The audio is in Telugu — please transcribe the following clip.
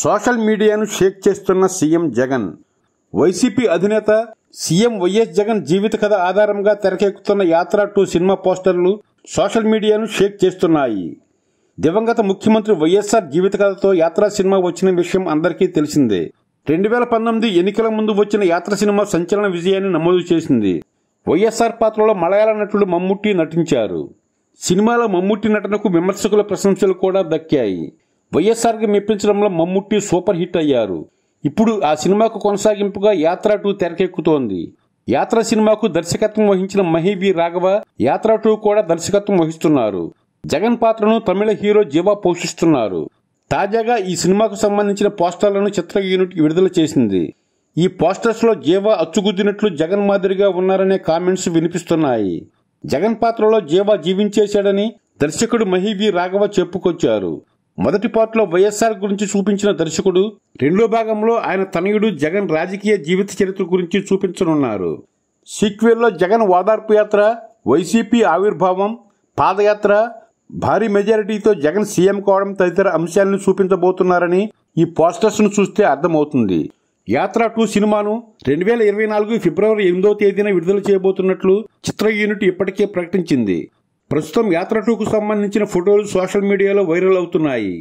సోషల్ మీడియాను షేక్ చేస్తున్న సీఎం జగన్ వైసీపీ అధినేత సీఎం వైఎస్ జగన్ జీవిత కథ ఆధారంగా తెరకెక్కుతున్న యాత్ర టూ సినిమా పోస్టర్లు సోషల్ మీడియాను షేక్ చేస్తున్నాయి దివంగత ముఖ్యమంత్రి వైఎస్ఆర్ జీవిత కథతో యాత్ర సినిమా వచ్చిన విషయం అందరికీ తెలిసిందే రెండు వేల పంతొమ్మిది ఎన్నికల ముందు వచ్చిన యాత్ర సినిమా సంచలన విజయాన్ని నమోదు చేసింది వైఎస్ఆర్ పాత్రలో మలయాళ నటుడు మమ్ముట్టి నటించారు సినిమాలో మమ్ముట్టి నటనకు విమర్శకుల ప్రశంసలు కూడా దక్కాయి వైఎస్ఆర్కి మెప్పించడంలో మమ్ముట్టి సూపర్ హిట్ అయ్యారు ఇప్పుడు ఆ సినిమాకు కొనసాగింపుగా యాత్ర టూ తెరకెక్కుతోంది యాత్ర సినిమాకు దర్శకత్వం వహించిన మహీబీ రాఘవ యాత్ర టూ కూడా దర్శకత్వం వహిస్తున్నారు జగన్ పాత్రను తమిళ హీరో జీవా పోషిస్తున్నారు తాజాగా ఈ సినిమాకు సంబంధించిన పోస్టర్లను చిత్ర యూనిట్ విడుదల చేసింది ఈ పోస్టర్స్లో జీవా అచ్చుగుద్దినట్లు జగన్ మాదిరిగా ఉన్నారనే కామెంట్స్ వినిపిస్తున్నాయి జగన్ పాత్రలో జీవా జీవించేశాడని దర్శకుడు మహీబీ రాఘవ చెప్పుకొచ్చారు మొదటి పార్ట్లో వైఎస్ఆర్ గురించి చూపించిన దర్శకుడు రెండో భాగంలో ఆయన తనయుడు జగన్ రాజకీయ జీవిత చరిత్ర గురించి చూపించనున్నారు సీక్వెల్లో జగన్ ఓదార్పు యాత్ర వైసీపీ ఆవిర్భావం పాదయాత్ర భారీ మెజారిటీతో జగన్ సీఎం కావడం తదితర అంశాలను చూపించబోతున్నారని ఈ పోస్టర్స్ను చూస్తే అర్థమవుతుంది యాత్ర టూ సినిమాను రెండు వేల ఇరవై నాలుగు ఫిబ్రవరి ఎనిమిదో తేదీన విడుదల చేయబోతున్నట్లు చిత్ర యూనిట్ ఇప్పటికే ప్రకటించింది ప్రస్తుతం యాత్ర టూకు సంబంధించిన ఫోటోలు సోషల్ మీడియాలో వైరల్ అవుతున్నాయి